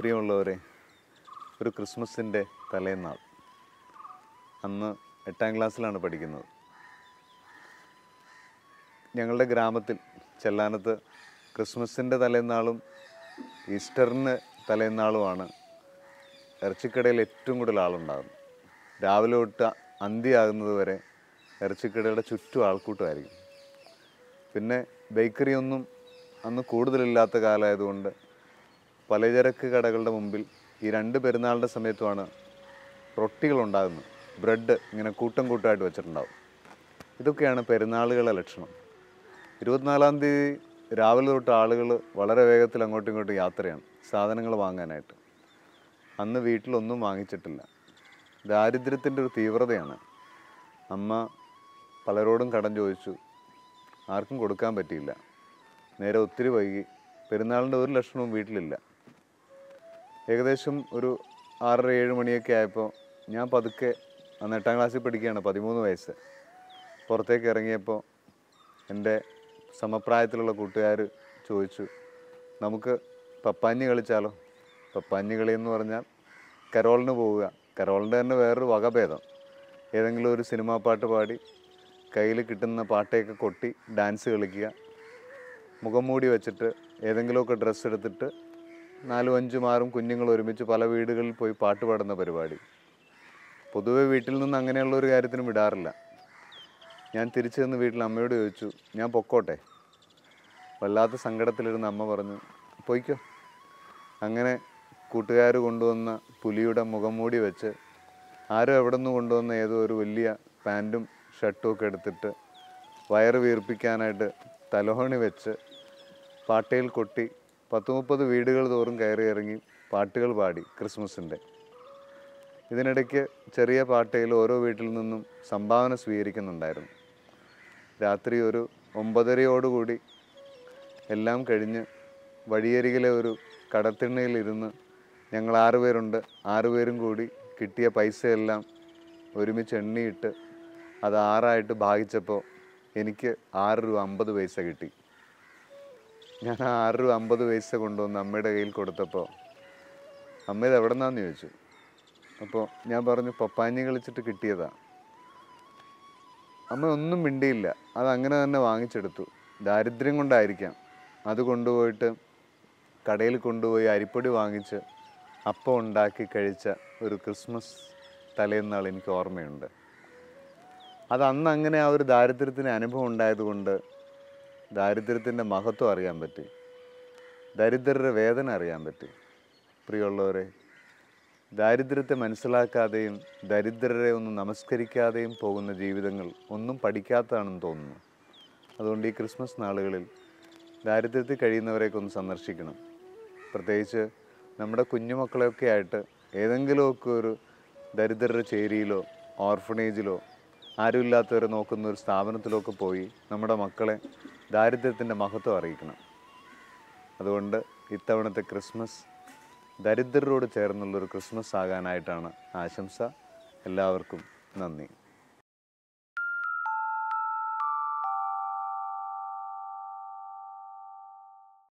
പ്രിയമുള്ളവരെ ഒരു ക്രിസ്മസിൻ്റെ തലേന്നാൾ അന്ന് എട്ടാം ക്ലാസ്സിലാണ് പഠിക്കുന്നത് ഞങ്ങളുടെ ഗ്രാമത്തിൽ ചെല്ലാനത്ത് ക്രിസ്മസിൻ്റെ തലേന്നാളും ഈസ്റ്ററിന് തലേന്നാളുമാണ് ഇറച്ചിക്കടയിൽ ഏറ്റവും കൂടുതൽ ആളുണ്ടാകുന്നത് രാവിലെ തൊട്ട് അന്തിയാകുന്നത് വരെ ഇറച്ചിക്കടയുടെ ചുറ്റും ആൾക്കൂട്ടമായിരിക്കും പിന്നെ ബേക്കറിയൊന്നും അന്ന് കൂടുതലില്ലാത്ത കാലമായതുകൊണ്ട് പലചരക്ക് കടകളുടെ മുമ്പിൽ ഈ രണ്ട് പെരുന്നാളിൻ്റെ സമയത്തുമാണ് റൊട്ടികളുണ്ടാകുന്നത് ബ്രെഡ് ഇങ്ങനെ കൂട്ടം കൂട്ടമായിട്ട് വെച്ചിട്ടുണ്ടാവും ഇതൊക്കെയാണ് പെരുന്നാളുകളുടെ ലക്ഷണം ഇരുപത്തിനാലാം തീയതി രാവിലെ തൊട്ട് ആളുകൾ വളരെ വേഗത്തിൽ അങ്ങോട്ടും ഇങ്ങോട്ടും യാത്രയാണ് സാധനങ്ങൾ വാങ്ങാനായിട്ട് അന്ന് വീട്ടിലൊന്നും വാങ്ങിച്ചിട്ടില്ല ദാരിദ്ര്യത്തിൻ്റെ ഒരു തീവ്രതയാണ് അമ്മ പലരോടും കടം ചോദിച്ചു ആർക്കും കൊടുക്കാൻ പറ്റിയില്ല നേരെ ഒത്തിരി വൈകി പെരുന്നാളിൻ്റെ ഒരു ലക്ഷണവും വീട്ടിലില്ല ഏകദേശം ഒരു ആറര ഏഴ് മണിയൊക്കെ ആയപ്പോൾ ഞാൻ പതുക്കെ അന്ന് എട്ടാം ക്ലാസ്സിൽ പഠിക്കുകയാണ് പതിമൂന്ന് വയസ്സ് പുറത്തേക്ക് ഇറങ്ങിയപ്പോൾ എൻ്റെ സമപ്രായത്തിലുള്ള കൂട്ടുകാർ ചോദിച്ചു നമുക്ക് പപ്പാഞ്ഞി കളിച്ചാലോ പപ്പാഞ്ഞി കളി എന്ന് പറഞ്ഞാൽ കരോളിന് പോവുക കരോളിൻ്റെ തന്നെ വേറൊരു വകഭേദം ഏതെങ്കിലും ഒരു സിനിമാ പാട്ട് പാടി കയ്യിൽ കിട്ടുന്ന പാട്ടയൊക്കെ കൊട്ടി ഡാൻസ് കളിക്കുക മുഖം മൂടി വെച്ചിട്ട് ഏതെങ്കിലുമൊക്കെ ഡ്രസ്സ് എടുത്തിട്ട് നാലും അഞ്ചും ആറും കുഞ്ഞുങ്ങൾ ഒരുമിച്ച് പല വീടുകളിൽ പോയി പാട്ട് പാടുന്ന പരിപാടി പൊതുവെ വീട്ടിൽ നിന്ന് അങ്ങനെയുള്ള ഒരു കാര്യത്തിനും വിടാറില്ല ഞാൻ തിരിച്ചു ചെന്ന് വീട്ടിൽ അമ്മയോട് ചോദിച്ചു ഞാൻ പൊക്കോട്ടെ വല്ലാത്ത സങ്കടത്തിലിരുന്ന അമ്മ പറഞ്ഞു പൊയ്ക്കോ അങ്ങനെ കൂട്ടുകാർ കൊണ്ടുവന്ന പുലിയുടെ മുഖം മൂടി വെച്ച് ആരോ എവിടെ നിന്ന് കൊണ്ടുവന്ന ഏതോ ഒരു വലിയ പാൻറ്റും ഷർട്ടും ഒക്കെ എടുത്തിട്ട് വയറ് വീർപ്പിക്കാനായിട്ട് തലോണി വെച്ച് പാട്ടയിൽ കൊട്ടി പത്ത് മുപ്പത് വീടുകൾ തോറും കയറി ഇറങ്ങി പാട്ടുകൾ പാടി ക്രിസ്മസിൻ്റെ ഇതിനിടയ്ക്ക് ചെറിയ പാട്ടയിൽ ഓരോ വീട്ടിൽ നിന്നും സംഭാവന സ്വീകരിക്കുന്നുണ്ടായിരുന്നു രാത്രി ഒരു ഒമ്പതരയോടുകൂടി എല്ലാം കഴിഞ്ഞ് വഴിയരികിലെ ഒരു കടത്തിണ്ണയിലിരുന്ന് ഞങ്ങൾ ആറുപേരുണ്ട് ആറുപേരും കൂടി കിട്ടിയ പൈസയെല്ലാം ഒരുമിച്ച് എണ്ണിയിട്ട് അത് ആറായിട്ട് ഭാഗിച്ചപ്പോൾ എനിക്ക് ആറ് രൂപ അമ്പത് പൈസ കിട്ടി ഞാൻ ആറ് രൂപ അമ്പത് പൈസ കൊണ്ടുവന്ന് അമ്മയുടെ കയ്യിൽ കൊടുത്തപ്പോൾ അമ്മ ഇത് എവിടെ നിന്നാന്ന് ചോദിച്ചു അപ്പോൾ ഞാൻ പറഞ്ഞു പപ്പാഞ്ഞി കളിച്ചിട്ട് കിട്ടിയതാ അമ്മ ഒന്നും മിണ്ടിയില്ല അത് അങ്ങനെ തന്നെ വാങ്ങിച്ചെടുത്തു ദാരിദ്ര്യം കൊണ്ടായിരിക്കാം അത് കൊണ്ടുപോയിട്ട് കടയിൽ കൊണ്ടുപോയി അരിപ്പൊടി വാങ്ങിച്ച് അപ്പം ഉണ്ടാക്കി കഴിച്ച ഒരു ക്രിസ്മസ് തലേന്നാൾ എനിക്ക് ഓർമ്മയുണ്ട് അത് അന്ന് അങ്ങനെ ആ ഒരു ദാരിദ്ര്യത്തിന് അനുഭവം ഉണ്ടായതുകൊണ്ട് ദാരിദ്ര്യത്തിൻ്റെ മഹത്വം അറിയാൻ പറ്റി ദരിദ്രരുടെ വേദന അറിയാൻ പറ്റി പ്രിയമുള്ളവരെ ദാരിദ്ര്യത്തെ മനസ്സിലാക്കാതെയും ദരിദ്രരെ ഒന്നും നമസ്കരിക്കാതെയും പോകുന്ന ജീവിതങ്ങൾ ഒന്നും പഠിക്കാത്തതാണെന്ന് തോന്നുന്നു അതുകൊണ്ട് ഈ ക്രിസ്മസ് നാളുകളിൽ ദാരിദ്ര്യത്തിൽ കഴിയുന്നവരെയൊക്കെ ഒന്ന് സന്ദർശിക്കണം പ്രത്യേകിച്ച് നമ്മുടെ കുഞ്ഞുമക്കളെയൊക്കെ ആയിട്ട് ഏതെങ്കിലുമൊക്കെ ഒരു ദരിദ്രരുടെ ചേരിയിലോ ഓർഫണേജിലോ ആരുമില്ലാത്തവരെ നോക്കുന്ന ഒരു സ്ഥാപനത്തിലൊക്കെ പോയി നമ്മുടെ മക്കളെ ദാരിദ്ര്യത്തിൻ്റെ മഹത്വം അറിയിക്കണം അതുകൊണ്ട് ഇത്തവണത്തെ ക്രിസ്മസ് ദരിദ്രരോട് ചേർന്നുള്ളൊരു ക്രിസ്മസ് ആകാനായിട്ടാണ് ആശംസ എല്ലാവർക്കും നന്ദി